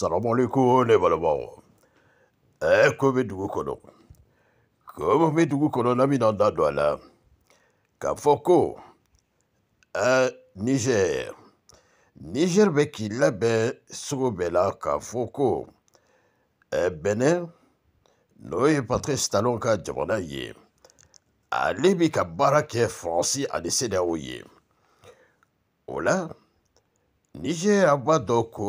salamualeku ne balimaw ɛɛ ko bɛ dugu kɔnɔ ko bɛ dugu kɔnɔ n'an bɛna da don a eh, la k'a fɔ ko ɛɛ nizɛri nizɛri bɛ k'i labɛn sugu bɛɛ la k'a fɔ ko ɛɛ bɛnɛ n'o ye patrice talon ka jamana ye ale bɛ ka baara kɛ faransi ani seneyaw ye o la nizɛri a b'a dɔn ko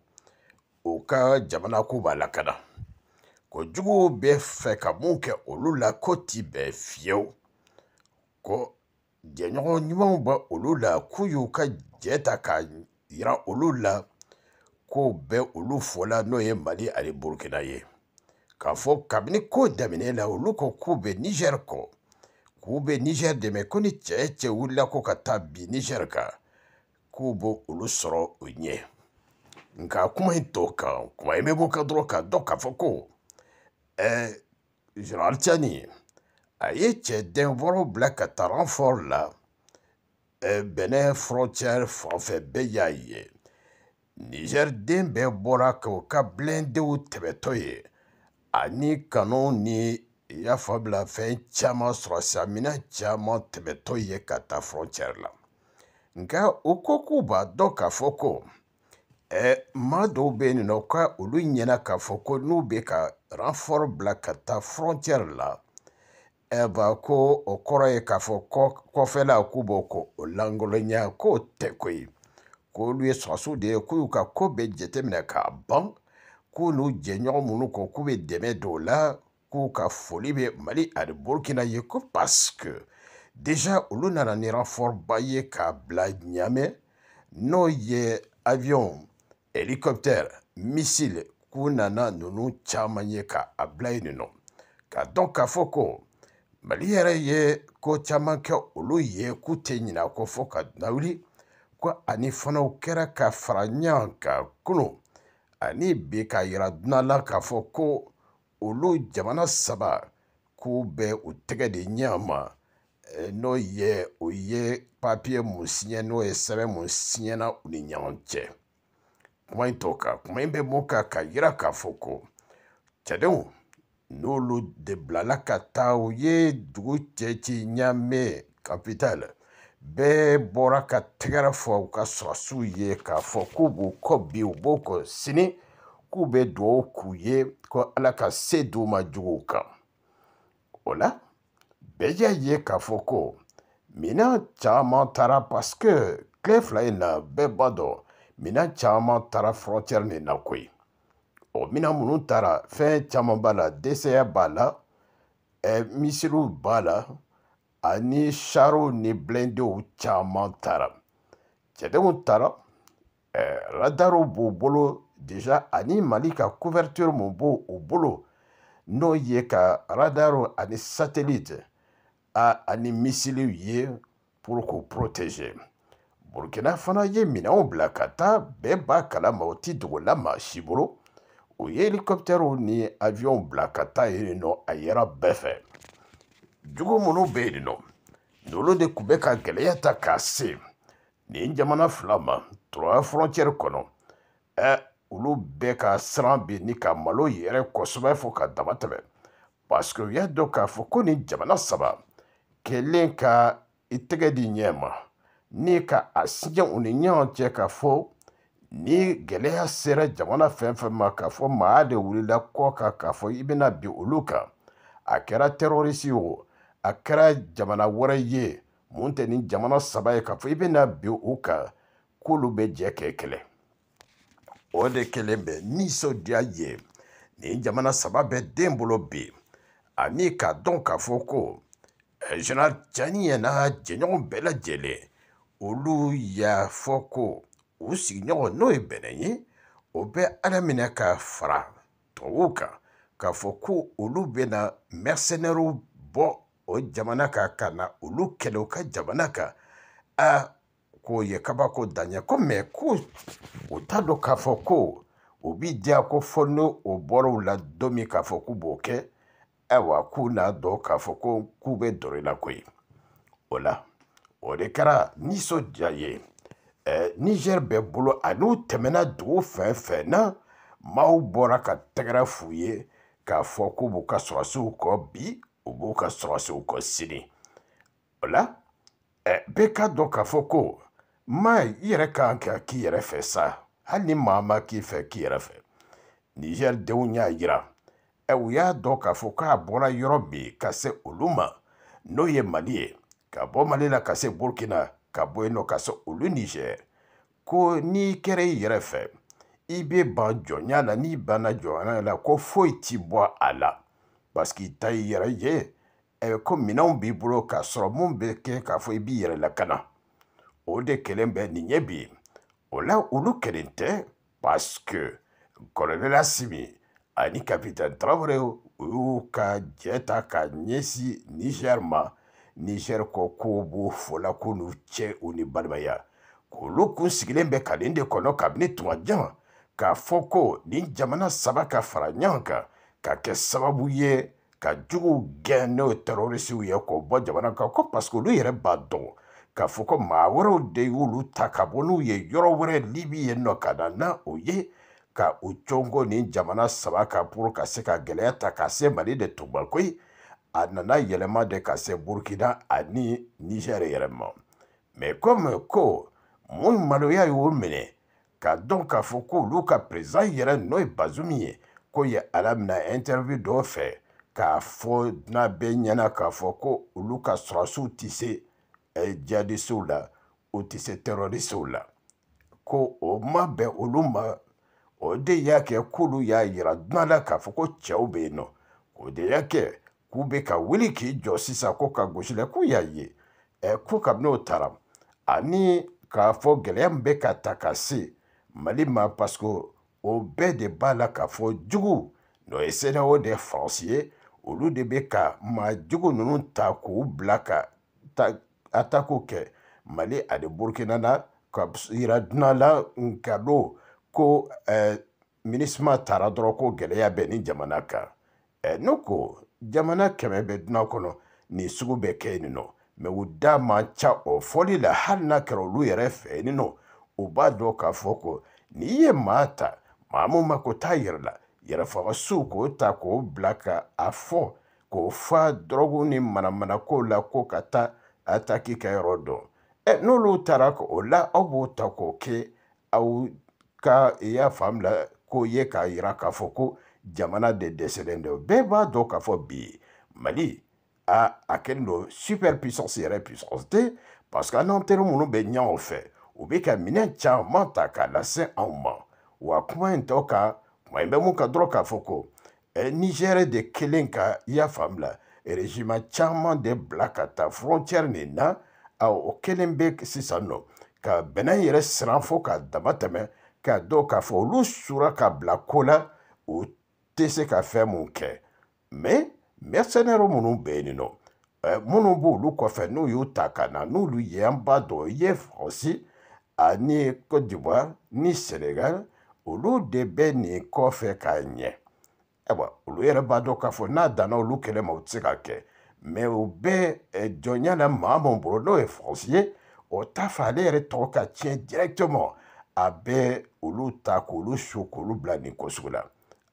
u ka jamana ko b'a lakana kojugu bɛ fɛ ka mun kɛ olu la ko ti bɛn fiyewu ko jɛɲɔgɔn ɲumanw bɛ olu la k'u y'u ka jɛ ta k'a yira olu la ko bɛ olu fɔla n'o ye mali ani burukina ye k'a fɔ kabini ko daminɛ la olu ko k'u bɛ nizɛri kɔ k'u bɛ nizɛri dɛmɛ ko ni cɛ cɛ wulila ko ka taa bi nizɛri kan k'u b'olu sɔrɔ o ɲɛ nka kuma in tɔ kan kuma in bɛ bɔ ka dɔrɔn ka dɔn k'a fɔ ko ɛɛ general tiani a ye cɛ den wɔɔrɔ bila ka taa renfort la ɛɛ bɛnɛ frontière fan fɛ bɛɛ y'a ye niger den bɛɛ bɔra k'o ka bilendenw tɛmɛtɔ ye ani kanu ni i y'a fa bila fɛn caman sɔrɔ sisan minɛn caman tɛmɛtɔ ye ka taa frontière la nka o ko k'u b'a dɔn k'a fɔ ko. maa dɔw bɛ yen nɔ ka olu ɲɛna k'a fɔ ko n'u bɛ ka renfort bila ka taa frontière la ɛba ko o kɔrɔ ye k'a fɔ kɔfɛla k'u b'o ko o lankolonya k'o tɛ ko ye k'olu ye sɔrɔsiw de ye k'u y'u ka ko bɛɛ jateminɛ k'a ban k'u n'u jɛɲɔgɔn minnu ko k'u bɛ dɛmɛ don o la k'u ka foli bɛ mali ani burukina ye ko parce que déjà olu nana ni renfort ba ye k'a bila ɲamɛ n'o ye avion helicoptère missile k'u nana ninnu caman ye ka a bila yen nin nɔ k'a dɔn k'a fɔ ko mali yɛrɛ ye ko caman kɛ olu ye k'u tɛ ɲinɛ a kɔ fɔ ka dunawuli ko ani fanaw kɛra ka fara ɲɔgɔn kan kunun ani bi k'a yira dunan la k'a fɔ ko olu jamana saba k'u bɛ u tɛgɛ de ɲɛ ma n'o ye o ye papiye mun siɲɛ n'o ye sɛbɛn mun siɲɛna u ni ɲɔgɔn cɛ kuma in t'o kan kuma in bɛ mun kan ka yira k'a fɔ ko cɛdenw n'olu de bilala ka taa u ye dugu cɛ ci ɲaamɛ kapitali bɛɛ bɔra ka tɛgɛrɛ fɔ u ka sɔrɔsiw ye k'a fɔ k'u b'u kɔ bi u b'o kɔ sini k'u bɛ dugawu k'u ye ko ala ka se di u ma juguw kan o la bɛɛ y'a ye k'a fɔ ko minɛn caman taara parce que tile fila in na bɛɛ b'a dɔn minan caman taara fɔrɔtiyɛri nin na koyi o minan minnu taara fɛn caman b'a la desɛya b'a la ɛ e, misiriw b'a la ani sariw ni bilendenw caman taara cɛdenw taara ɛ e, radariw b'u bolo deja ani mali ka couverture mun b'o u bolo n'o ye ka radariw ani satellite a ani misiliw ye pour k'u protéger. burukina fana ye minɛnw bila ka taa bɛɛ b'a kalama o ti dogola maa si bolo u ye helikɔpitɛriw ni awiyɔnw bila ka taa yen nɔ a yɛra bɛɛ fɛ jugu minnu bɛ yen nɔ n'olu de tun bɛ ka gɛlɛya ta k'a se nin jamana fila ma turaya frontière kɔnɔ ɛ olu bɛɛ ka siran bi ni ka malo yɛrɛ kosɛbɛ fo ka dama tɛmɛ parce que u y'a dɔn k'a fɔ ko nin jamana saba kɛlen ka i tɛgɛ di ɲɛ ma ni ka a sinjɛ u ni ɲɔgɔn cɛ ka fɔ ni gɛlɛya sera jamana fɛn fɛn ma k'a fɔ maa de wulila kɔ kan k'a fɔ i bɛna bin olu kan a kɛra tɛrɔrisi o a kɛra jamana wɛrɛ ye mun tɛ nin jamana saba ye k'a fɔ i bɛna bin u kan k'olu bɛ jɛ k'e kɛlɛ o de kɛlen bɛ nisɔndiya ye nin jamana saba bɛ den bolo bi ani k'a dɔn k'a fɔ ko general cani yɛ n'a jɛɲɔgɔn bɛɛ lajɛlen olu y'a fɔ ko u sigiɲɔgɔn n'o ye bɛnɛ ye o bɛ ala minɛ ka fara tubabuw kan k'a fɔ ko olu bɛna mɛrsɛnɛriw bɔ o jamana kan ka na olu kɛlɛ u ka jamana kan a k'o ye kabako dan ye ko mɛ ko u t'a dɔn k'a fɔ ko u b'i diya ko fɔ n'o bɔr'u la don min k'a fɔ k'u b'o kɛ ayiwa k'u n'a dɔn k'a fɔ ko k'u bɛ dɔrɔ i la koyi o la o de kɛra nisɔndiya ye ɛɛ nizɛri bɛ bolo a n'u tɛmɛna dugu fɛn fɛn na maaw bɔra ka tɛgɛrɛ f'u ye k'a fɔ k'u b'u ka sɔrɔsiw kɔ bi u b'u ka sɔrɔsiw kɔ sini o la ɛ bɛɛ k'a dɔn k'a fɔ ko maa i yɛrɛ kan ka k'i yɛrɛ fɛ sa hali ni maa ma k'i fɛ k'i yɛrɛ fɛ nizɛri denw y'a yira ɛ u y'a dɔn k'a fɔ k'a bɔra yɔrɔ min ka se olu ma n'o ye mali ye ka bɔ mali la ka se burkina ka bɔ yen nɔ ka se olu nizɛri ko n'i kɛra i yɛrɛ fɛ i bɛ ban jɔnya la n'i banna jɔnya la ko foyi ti bɔ a la parce que i ta y'i yɛrɛ ye ɛ ko minɛnw b'i bolo k'a sɔrɔ mun bɛ kɛ k'a fɔ i b'i yɛrɛ lakana o de kelen bɛ nin ye bi o la olu kelen tɛ parce que kɔlɔlɔ lasimi ani kapitɛni tarawele u y'u ka jɛ ta k'a ɲɛsin nizɛri ma. nizɛri kɔ kow b'o fɔla ko n'u cɛ u ni balimaya k'olu kun sigilen bɛ ka nin de kɔnɔ kabini tuma jan k'a fɔ ko nin jamana saba ka fara ɲɔgɔn kan ka kɛ sababu ye ka juguw gɛn n'o terorisiw ye k'o bɔ jamana kan ko paseke olu yɛrɛ b'a dɔn k'a fɔ ko maa wɛrɛw de y'olu ta ka bɔ n'u ye yɔrɔ wɛrɛ libi yen nɔ ka na na o ye ka u cɔngo nin jamana saba kan pour ka se ka gɛlɛya ta ka se mali de tun ma koyi a nana yɛlɛma de ka se burkina ani nigɛri yɛrɛ ma mɛ komi ko mun maloya y'o minɛ ka dɔn k'a fɔ ko olu ka perezan yɛrɛ n'o ye bazumi ye ko ye ala mina interview dɔw fɛ k'a fɔ n'a bɛɛ ɲɛna k'a fɔ ko olu ka sɔrɔsiw tɛ se jihadisiw la u tɛ se terɔrisiw la ko o ma bɛn olu ma o de y'a kɛ k'olu y'a yira dunan la k'a fɔ ko cɛw bɛ yen nɔ o de y'a kɛ k'u bɛ ka wuli k'i jɔ sisan ko ka gosi la k'u y'a ye ɛ e, ko kabini o taara ani k'a fɔ gɛlɛya min bɛ ka ta ka se mali ma paseke o bɛɛ de b'a la k'a fɔ jugu n'o ye senawo de ye faransi ye olu de bɛ ka maa jugu ninnu ta k'u bila ka ta atako kɛ mali ani burukina na ka yira dunan la nka don ko ɛɛ e, minisima taara dɔrɔn ko gɛlɛya bɛ nin jamana kan ɛ e, ne ko jamana kɛmɛ bɛ dunan kɔnɔ nin sugu bɛ kɛ yen nɔ mɛ u da man ca o fɔli la hali n'a kɛra olu yɛrɛ fɛ yen nɔ u b'a dɔn k'a fɔ ko n'i ye maa ta maa min ma ko t'a yɛrɛ la yɛrɛfagasuw k'o ta k'o bila ka a fɔ k'o fa dɔrɔgu ni manamanakow la ko ka taa ataki kɛ yɔrɔ dɔn ɛ n'olu taara o la aw b'o ta k'o kɛ aw ka i y'a faamu la k'o ye k'a yira k'a fɔ ko jamana de dɛsɛlen dɛ bɛɛ b'a dɔn k'a fɔ bi mali a a kɛlen don super puissance yɛrɛ puissance tɛ parce que an n'an teri minnu bɛ ɲɛ o fɛ u bɛ ka minɛn caman ta k'a lase anw ma wa kuma in tɔ kan kuma in bɛ mun kan dɔrɔn k'a fɔ ko ɛ nizɛri de kelen ka i y'a faamu la régime caman de bila ka taa frontière nin na o kelen bɛ sisan nɔ ka bɛnɛ yɛrɛ siran fo k'a dama tɛmɛ k'a dɔn k'a fɔ olu sura ka bila ko la o tɛ se ka fɛn mun kɛ mɛ mɛrsɛnɛri minnu bɛ yen nɔ ɛ minnu b'olu kɔfɛ n'u y'u ta ka na n'olu ye an b'a dɔn i ye faransi ani cote d'ivoire ni senegal olu de bɛ nin kɔfɛ k'a ɲɛ ayiwa olu yɛrɛ b'a dɔn k'a fɔ n'a danna olu kɛlɛ ma u tɛ se ka kɛ mɛ o bɛ ɛ jɔnya la maa min bolo n'o ye faransi ye o t'a fɛ ale yɛrɛ tɔgɔ ka tiɲɛ directement a bɛ olu ta k'olu su k'olu bila nin ko la.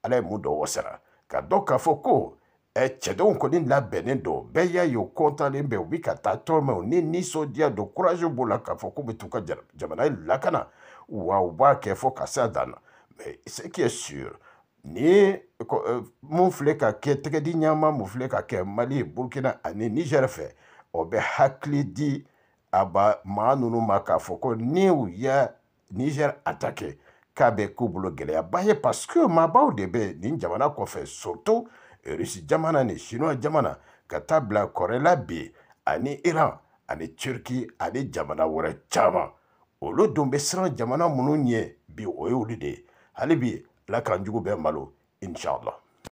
ala ye mun dɔw sara ka dɔn k'a fɔ ko ɛ cɛdenw kɔni labɛnnen don bɛɛ y'a ye u kɔntalen bɛ u bɛ ka taa tɔn mɛ u ni nisɔndiya don kurazi b'u la k'a fɔ k'u bɛ t'u ka jamana lakana wa u b'a kɛ fɔ ka se a dan na mɛ ce qui est sûr ni mun filɛ ka kɛ tɛgɛdi ɲama mun filɛ ka kɛ mali burukina ani nizɛri fɛ o bɛ hakili di a ba maa ninnu ma k'a fɔ ko ni u ye nizɛri atake k'a bɛ k'u bolo gɛlɛyaba ye paseke maabaw de bɛ nin jamana kɔfɛ soto rusi jamana ni chinois jamana ka taa bila kɔrɛ la bi ani iran ani turki ani jamana wɛrɛ caman olu dun bɛ siran jamana minnu ɲɛ bi o ye olu de ye hali bi ala k'an jugu bɛɛ malo inshallah